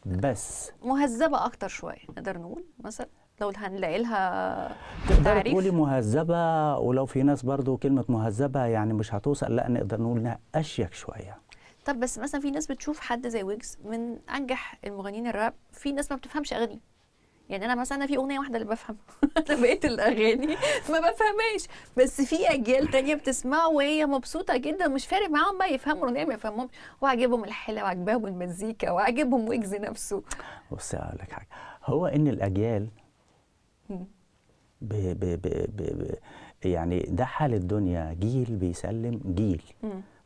بس مهذبه اكتر شويه نقدر نقول مثلا لو هنلاقي لها تقدر تقولي مهذبه ولو في ناس برضو كلمه مهذبه يعني مش هتوصل لا نقدر نقول انها اشيك شويه طب بس مثلا في ناس بتشوف حد زي ويجز من انجح المغنيين الراب في ناس ما بتفهمش اغاني يعني انا مثلا في اغنيه واحده اللي بفهمها *laughs* بقيت الاغاني ما بفهمهاش بس في اجيال تانية بتسمعه وهي مبسوطه جدا مش فارق معاهم بقى يفهموا الاغنيه ما يفهمهمش وعجبهم الحلا وعجبهم المزيكا وعجبهم ويجز نفسه بصي اقول لك حاجه هو ان الاجيال ب ب ب ب ب يعني ده حال الدنيا جيل بيسلم جيل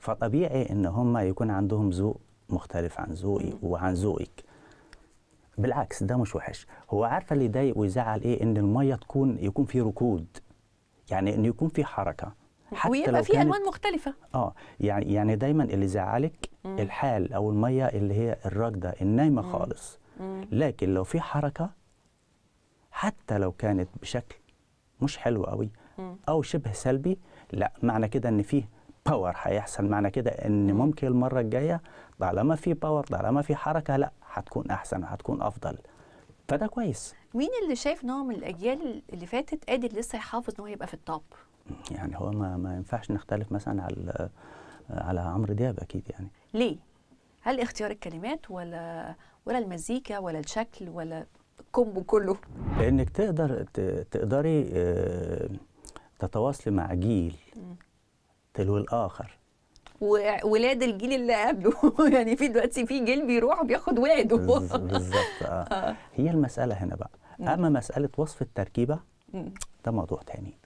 فطبيعي ان هم يكون عندهم ذوق مختلف عن ذوقي وعن ذوقك بالعكس ده مش وحش هو عارفه اللي يضايق ويزعل ايه ان الميه تكون يكون في ركود يعني ان يكون في حركه حتى ويبقى في الوان مختلفه اه يعني يعني دايما اللي زعلك مم. الحال او الميه اللي هي الراكده النايمه مم. خالص مم. لكن لو في حركه حتى لو كانت بشكل مش حلو قوي او شبه سلبي لا معنى كده ان فيه باور هيحصل معنى كده ان ممكن المره الجايه طالما في باور طالما في حركه لا هتكون احسن هتكون افضل فده كويس مين اللي شايف ان هو من الاجيال اللي فاتت قادر لسه يحافظ ان هو يبقى في التوب يعني هو ما, ما ينفعش نختلف مثلا على على عمرو دياب اكيد يعني ليه هل اختيار الكلمات ولا ولا المزيكا ولا الشكل ولا الكومبو كله لانك تقدر تقدري آه، تتواصلي مع جيل تلو الاخر وولاد الجيل اللي قبله *laughs* يعني في دلوقتي في جيل بيروح وبياخد ولاده بالظبط آه. *laughs* آه. هي المساله هنا بقى اما مساله وصف التركيبه ده موضوع تاني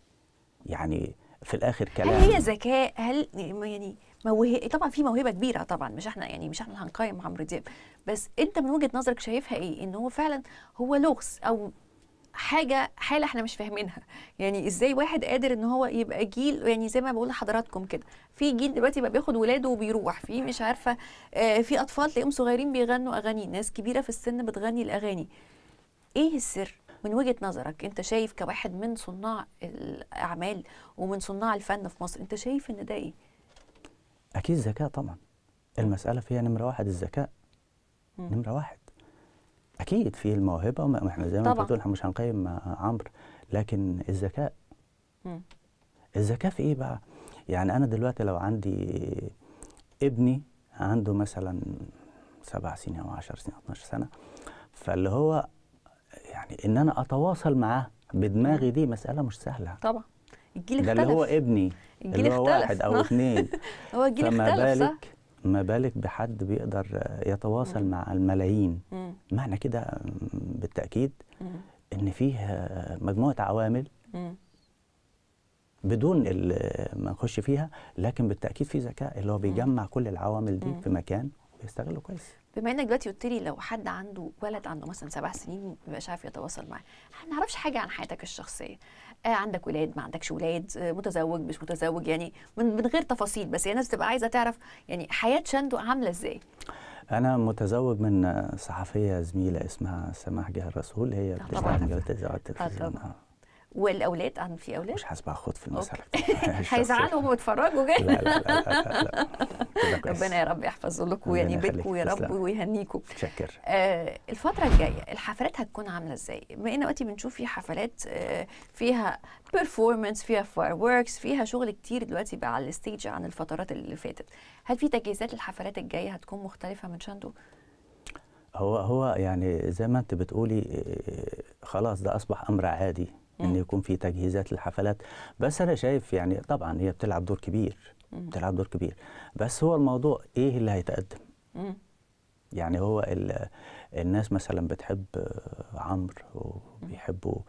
يعني في الاخر كلام هل هي ذكاء هل يعني موهبه طبعا في موهبه كبيره طبعا مش احنا يعني مش احنا اللي هنقيم عمرو دياب بس انت من وجهه نظرك شايفها ايه ان هو فعلا هو لغز او حاجه حاله احنا مش فاهمينها يعني ازاي واحد قادر ان هو يبقى جيل يعني زي ما بقول لحضراتكم كده في جيل دلوقتي بقى بياخد ولاده وبيروح في مش عارفه آه في اطفال تلاقيهم صغيرين بيغنوا اغاني ناس كبيره في السن بتغني الاغاني ايه السر من وجهه نظرك انت شايف كواحد من صناع الاعمال ومن صناع الفن في مصر انت شايف ان ده ايه اكيد ذكاء طبعا المساله فيها نمره واحد الذكاء نمره واحد اكيد في الموهبه ما احنا زي ما انت بتقول مش هنقيم آه، عمرو لكن الذكاء الذكاء في ايه بقى يعني انا دلوقتي لو عندي ابني عنده مثلا سبع سنين او 10 سنين 12 سنه فاللي هو يعني ان انا اتواصل معاه بدماغي دي مساله مش سهله طبعا الجيل اختلف ده اللي هو ابني الجيل اللي هو اختلف. واحد او اثنين *laughs* هو الجيل اختلف بالك صح؟ ما بالك بحد بيقدر يتواصل مم. مع الملايين مم. معنى كده بالتاكيد مم. ان فيه مجموعه عوامل مم. بدون ما نخش فيها لكن بالتاكيد في ذكاء اللي هو بيجمع مم. كل العوامل دي مم. في مكان ويستغله كويس بما انك دلوقتي قلت لي لو حد عنده ولد عنده مثلا سبع سنين ما بيبقاش عارف يتواصل معاه احنا ما نعرفش حاجه عن حياتك الشخصيه آه عندك ولاد ما عندكش ولاد آه متزوج مش متزوج يعني من, من غير تفاصيل بس هي الناس بتبقى عايزه تعرف يعني حياه شندو عامله ازاي انا متزوج من صحفيه زميله اسمها سماح جهر رسول هي آه، بتشتغل مجلات التلفزيون آه، والاولاد عن في اولاد مش حاسبه اخد في المساله *laughs* *laughs* هيزعلوا ويتفرجوا جدا لا لا لا, لا, لا. ربنا يا رب يحفظ لكم ويعني بيتكم يا رب ويهنيكم شكر آه الفتره الجايه الحفلات هتكون عامله ازاي بما ان دلوقتي بنشوف في حفلات آه فيها بيرفورمانس فيها فاير وركس فيها شغل كتير دلوقتي بقى على الستيج عن الفترات اللي فاتت هل في تجهيزات للحفلات الجايه هتكون مختلفه من شاندو هو هو يعني زي ما انت بتقولي آه، خلاص ده اصبح امر عادي ان يكون في تجهيزات للحفلات بس انا شايف يعني طبعا هي بتلعب دور كبير بتلعب دور كبير بس هو الموضوع ايه اللي هيتقدم يعني هو الناس مثلا بتحب عمرو وبيحبوا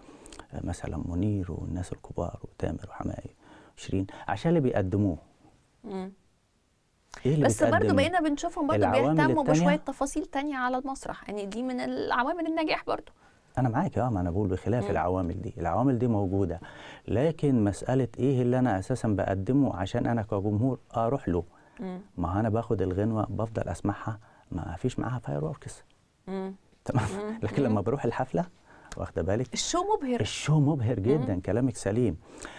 مثلا منير والناس الكبار وتامر وحماي وشيرين عشان اللي بيقدموه إيه اللي بس برضه بقينا بنشوفهم برضه بيهتموا بشويه تفاصيل تانية على المسرح يعني دي من العوامل النجاح برضه انا معاك اه ما انا بقول بخلاف مم. العوامل دي العوامل دي موجوده لكن مساله ايه اللي انا اساسا بقدمه عشان انا كجمهور اروح له مم. ما انا باخد الغنوه بفضل اسمعها ما فيش معاها فاير وركس تمام *laughs* لكن لما بروح الحفله واخده بالك الشو مبهر الشو مبهر جدا مم. كلامك سليم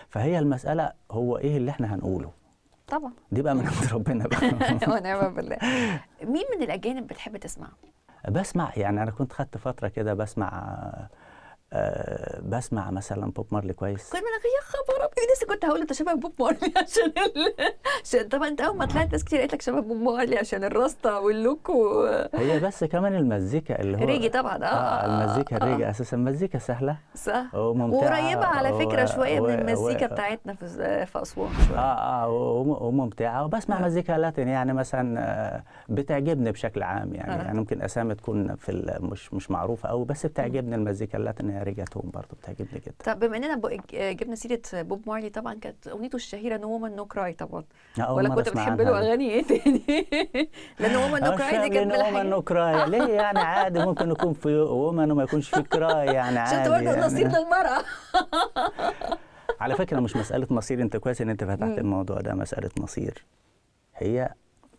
فهي المساله هو ايه اللي احنا هنقوله طبعا دي بقى من عند ربنا بقى *laughs* *laughs* ونعم بالله مين من الاجانب بتحب تسمعه بسمع يعني انا كنت خدت فتره كده بسمع أه بسمع مثلا بوب مارلي كويس كل ما انا يا خبر ابيض لسه كنت هقول انت شبه بوب مارلي *laughs* عشان *laughs* عشان طبعا انت اول ما طلعت ناس كتير قالت لك شبه بوب مارلي عشان الراستا واللوك و... هي بس كمان المزيكا اللي هو ريجي طبعا اه, آه المزيكا الريجي آه. اساسا مزيكا سهله صح وممتعه وقريبه على فكره شويه من المزيكا بتاعتنا في في اسوان اه اه وممتعه وبسمع آه. مزيكا لاتين يعني مثلا آه، بتعجبني بشكل عام يعني آه. يعني ممكن اسامي تكون في مش مش معروفه قوي بس بتعجبني المزيكا اللاتين رجعت برضه بتعجبني جدا طب بما اننا جبنا سيره بوب مارلي طبعا كانت اغنيته الشهيره نو وومن نو كراي طبعا ولا كنت بتحب له اغاني ايه تاني لان وومن نو كراي دي كانت وومن نو كراي ليه يعني عادي ممكن يكون في وومن وما يكونش في كراي يعني *laughs* عادي شفت برضه يعني. نصيب للمراه *laughs* على فكره مش مساله مصير انت كويس ان انت فتحت الموضوع ده مساله مصير هي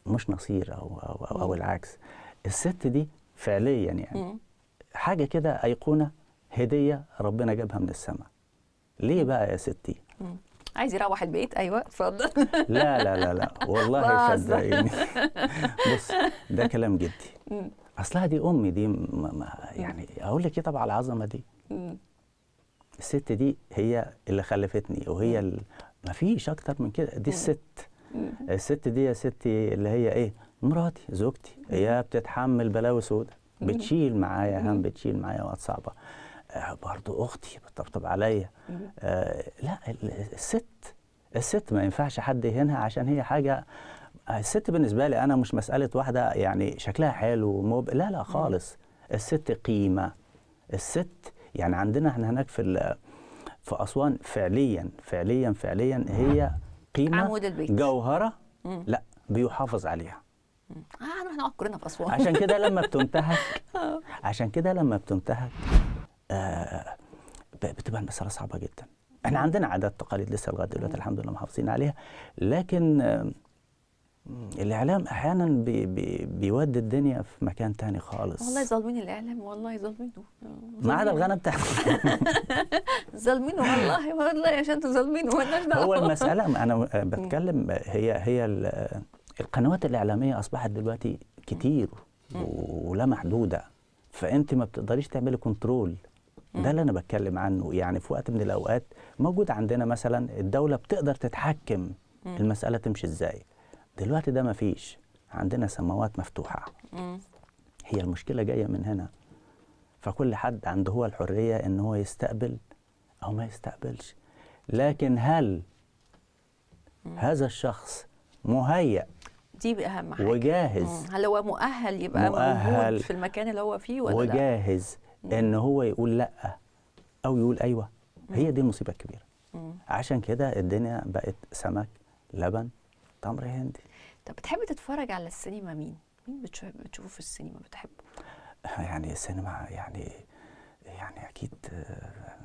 مش نصير او او او, أو العكس الست دي فعليا يعني حاجه كده ايقونه هديه ربنا جابها من السماء ليه بقى يا ستي عايز يروح البيت ايوه اتفضل لا لا لا لا *laughs* والله صدقيني *laughs* بص ده كلام جدي اصلها دي امي دي ما يعني اقول لك ايه طبعا العظمه دي الست دي هي اللي خلفتني وهي ما فيش اكتر من كده دي الست الست دي يا ستي اللي هي ايه مراتي زوجتي هي بتتحمل بلاوي سودة بتشيل معايا هم بتشيل معايا وقت صعبه آه، برضو اختي بتطبطب عليا آه، لا الست الست ما ينفعش حد يهينها عشان هي حاجه آه، الست بالنسبه لي انا مش مساله واحده يعني شكلها حلو وموب لا لا خالص الست قيمه الست يعني عندنا احنا هناك في في اسوان فعليا فعليا فعليا هي قيمه عمود البيت جوهره لا بيحافظ عليها هنروح نقعد كلنا في اسوان عشان كده لما *laughs* بتنتهك عشان كده لما بتنتهك آه، بتبقى المساله صعبه جدا احنا عندنا عادات تقاليد لسه لغايه دلوقتي الحمد لله محافظين عليها لكن الاعلام احيانا بي بي بيودي الدنيا في مكان تاني خالص والله ظالمين الاعلام والله ظالمينه ما عدا الغنى بتاعنا *laughs* ظالمينه والله والله عشان تظلمينه ظالمينه مالناش دعوه هو المساله انا *laughs* بتكلم هي هي القنوات الاعلاميه اصبحت دلوقتي كتير ولا محدوده فانت ما بتقدريش تعملي كنترول ده اللي انا بتكلم عنه يعني في وقت من الاوقات موجود عندنا مثلا الدوله بتقدر تتحكم المساله تمشي ازاي دلوقتي ده مفيش عندنا سماوات مفتوحه هي المشكله جايه من هنا فكل حد عنده هو الحريه ان هو يستقبل او ما يستقبلش لكن هل هذا الشخص مهيأ دي اهم حاجه وجاهز هل هو مؤهل يبقى مؤهل موجود في المكان اللي هو فيه ولا وجاهز ان هو يقول لا او يقول ايوه هي دي المصيبه الكبيره عشان كده الدنيا بقت سمك لبن تمر هندي طب بتحب تتفرج على السينما مين مين بتشوفه في السينما بتحبه *laughs* يعني السينما يعني يعني اكيد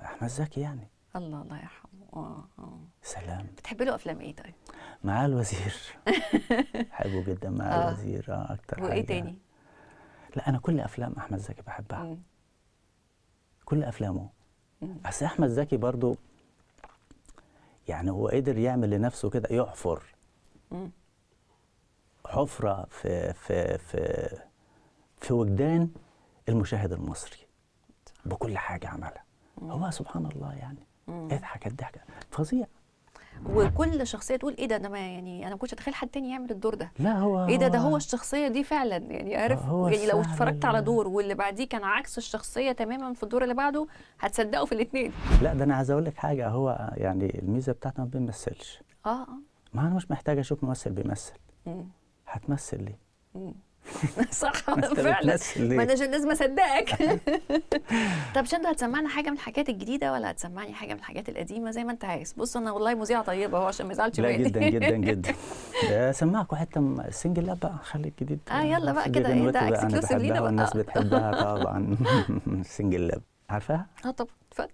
احمد زكي يعني الله الله يرحمه اه اه سلام بتحب له افلام ايه طيب معاه الوزير بحبه *laughs* جدا معاه الوزير اه اكتر وايه تاني لا انا كل افلام احمد زكي بحبها مم. كل افلامه بس احمد زكي برضو يعني هو قدر يعمل لنفسه كده يحفر حفره في في في في وجدان المشاهد المصري بكل حاجه عملها هو سبحان الله يعني اضحك الضحكه فظيع وكل شخصيه تقول ايه ده ده ما يعني انا ما كنتش اتخيل حد تاني يعمل الدور ده لا هو ايه ده ده هو الشخصيه دي فعلا يعني عارف يعني لو اتفرجت على دور واللي بعديه كان عكس الشخصيه تماما في الدور اللي بعده هتصدقه في الاثنين لا ده انا عايز اقول لك حاجه هو يعني الميزه بتاعتنا ما بيمثلش اه اه ما انا مش محتاج اشوف ممثل بيمثل هتمثل ليه؟ مم. *laughs* صح فعلا ما انا عشان لازم اصدقك *laughs* طب انت هتسمعنا حاجه من الحاجات الجديده ولا هتسمعني حاجه من الحاجات القديمه زي ما انت عايز بص انا والله مذيعه طيبه اهو عشان ما يزعلش لا جدا جدا جدا اسمعك حتى سنجل لا بقى خلي الجديد اه يلا بقى كده انت إيه ده اكسكلوسيف لينا بقى الناس آه. بتحبها طبعا سنجل *laughs* لاب عارفاها؟ اه طب اتفضل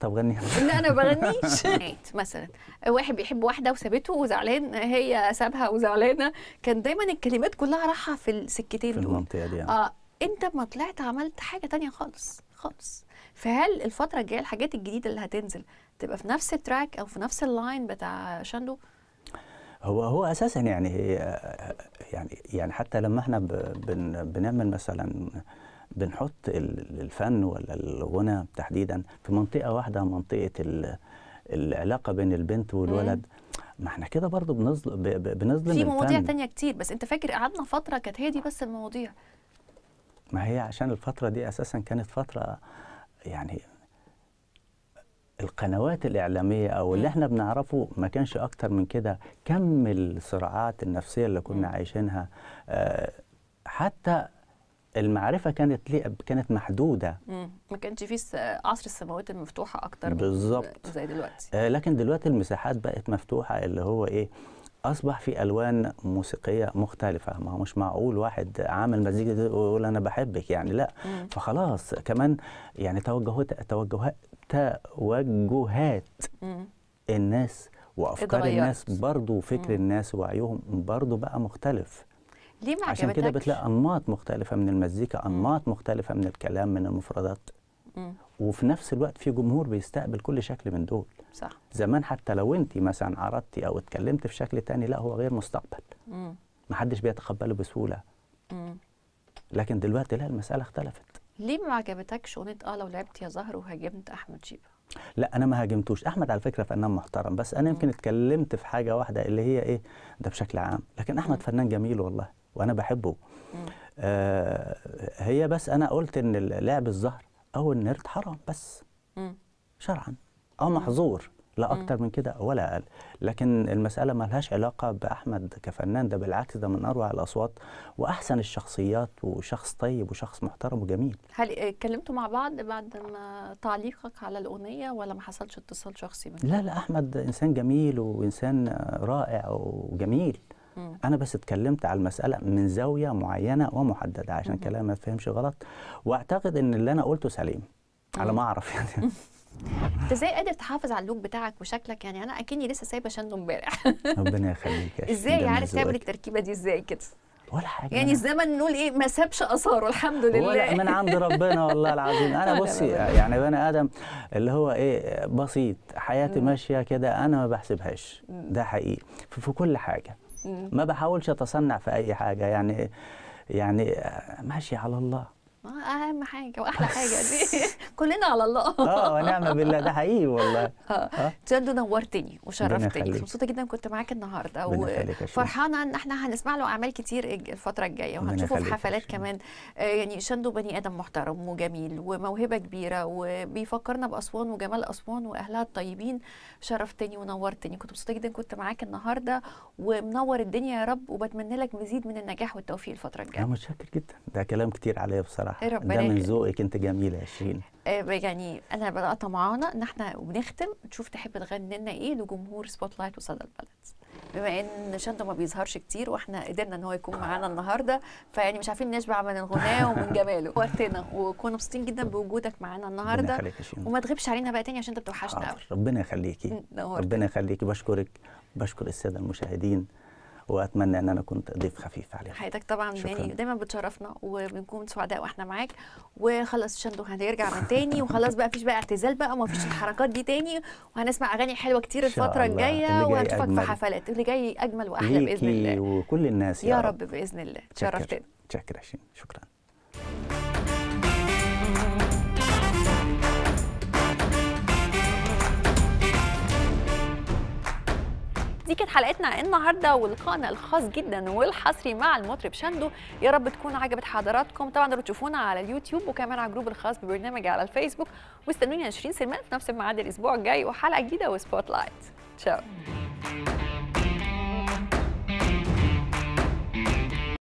طب غني لا انا بغنيش *laughs* *laughs* مثلا واحد بيحب واحده وسابته وزعلان هي سابها وزعلانه كان دايما الكلمات كلها راحه في السكتين في دول المنطقه دي يعني. اه انت ما طلعت عملت حاجه تانية خالص خالص فهل الفتره الجايه الحاجات الجديده اللي هتنزل تبقى في نفس التراك او في نفس اللاين بتاع شاندو هو هو اساسا يعني يعني يعني حتى لما احنا بنعمل مثلا بنحط الفن ولا الغنى تحديدا في منطقه واحده منطقه العلاقه بين البنت والولد ما احنا كده برضه بنظلم بنظلم في مواضيع تانية كتير بس انت فاكر قعدنا فتره كانت هي دي بس المواضيع ما هي عشان الفتره دي اساسا كانت فتره يعني القنوات الإعلامية أو اللي احنا بنعرفه ما كانش أكتر من كده كم الصراعات النفسية اللي كنا عايشينها آه، حتى المعرفه كانت كانت محدوده مم. ما كانش في عصر السماوات المفتوحه اكتر بالظبط زي دلوقتي آه لكن دلوقتي المساحات بقت مفتوحه اللي هو ايه اصبح في الوان موسيقيه مختلفه ما هو مش معقول واحد عامل مزيكا ويقول انا بحبك يعني لا مم. فخلاص كمان يعني توجهات توجهات توجهات الناس وافكار الناس برضو وفكر مم. الناس ووعيهم برضو بقى مختلف ليه ما عشان كده بتلاقي انماط مختلفه من المزيكا انماط مختلفه من الكلام من المفردات مم. وفي نفس الوقت في جمهور بيستقبل كل شكل من دول صح زمان حتى لو انت مثلا عرضتي او اتكلمت في شكل تاني لا هو غير مستقبل ما حدش بيتقبله بسهوله مم. لكن دلوقتي لا المساله اختلفت ليه ما عجبتكش اغنيه اه لو لعبت يا زهر وهاجمت احمد شيبه لا انا ما هاجمتوش احمد على فكره فنان محترم بس انا يمكن اتكلمت في حاجه واحده اللي هي ايه ده بشكل عام لكن احمد فنان جميل والله وانا بحبه آه هي بس انا قلت ان لعب الزهر او النرد حرام بس شرعا او اه محظور لا اكتر من كده ولا اقل لكن المساله ما لهاش علاقه باحمد كفنان ده بالعكس ده من اروع الاصوات واحسن الشخصيات وشخص طيب وشخص محترم وجميل هل اتكلمتوا مع بعض بعد ما تعليقك على الاغنيه ولا ما حصلش اتصال شخصي منك لا لا احمد انسان جميل وانسان رائع وجميل انا بس اتكلمت على المساله من زاويه معينه ومحدده عشان كلامي ما يفهمش غلط واعتقد ان اللي انا قلته سليم على ما اعرف يعني *laughs* انت ازاي قادر تحافظ على اللوك بتاعك وشكلك يعني انا اكني لسه سايبه شنو امبارح *laughs* ربنا يخليك ازاي عارف تعمل التركيبه دي ازاي كده ولا حاجه يعني الزمن نقول ايه ما سابش اثاره الحمد لله ولا من عند ربنا والله العظيم انا *laughs* بصي يعني بني ادم اللي هو ايه بسيط حياتي ماشيه كده انا ما بحسبهاش ده حقيقي في كل حاجه ما بحاولش اتصنع في اي حاجه يعني يعني ماشي على الله آه، اهم حاجه واحلى *laughs* حاجه دي *laughs* كلنا على الله اه ونعم آه، بالله ده حقيقي والله *laughs* اه تشاندو آه. نورتني وشرفتني مبسوطه جدا كنت معاك النهارده وفرحانه ان احنا هنسمع له اعمال كتير الفتره الجايه وهنشوفه في حفلات كمان يعني شاندو بني ادم محترم وجميل وموهبه كبيره وبيفكرنا باسوان وجمال اسوان واهلها الطيبين شرفتني ونورتني كنت مبسوطه جدا كنت معاك النهارده ومنور الدنيا يا رب وبتمنى لك مزيد من النجاح والتوفيق الفتره الجايه انا متشكر جدا ده كلام كتير عليا بصراحه ايه ربنا ده من ذوقك انت جميله يا شيرين آه، يعني انا بقى طمعانه ان احنا وبنختم نشوف تحب تغني لنا ايه لجمهور سبوت لايت وصدى البلد بما ان شنطه ما بيظهرش كتير واحنا قدرنا ان هو يكون معانا النهارده فيعني مش عارفين نشبع من الغناه ومن جماله وقتنا وكنا مبسوطين جدا بوجودك معانا النهارده وما تغيبش علينا بقى تاني عشان انت بتوحشنا قوي ربنا يخليكي ربنا يخليكي بشكرك بشكر الساده المشاهدين واتمنى ان انا كنت ضيف خفيف عليك حضرتك طبعا يعني دايما بتشرفنا وبنكون سعداء واحنا معاك وخلص شندو هنرجع من تاني وخلاص بقى مفيش بقى اعتزال بقى ومفيش الحركات دي تاني وهنسمع اغاني حلوه كتير الفتره الجايه وهنشوفك في حفلات اللي جاي اجمل واحلى باذن الله وكل الناس يا, يا رب, رب باذن الله تشرفتنا شكرا شكرا شكرا دي كانت حلقتنا النهارده ولقائنا الخاص جدا والحصري مع المطرب شاندو يا رب تكون عجبت حضراتكم طبعا اللي تشوفونا على اليوتيوب وكمان على الجروب الخاص ببرنامج على الفيسبوك واستنوني 20 سلمان في نفس الميعاد الاسبوع الجاي وحلقه جديده وسبوت لايت تشاو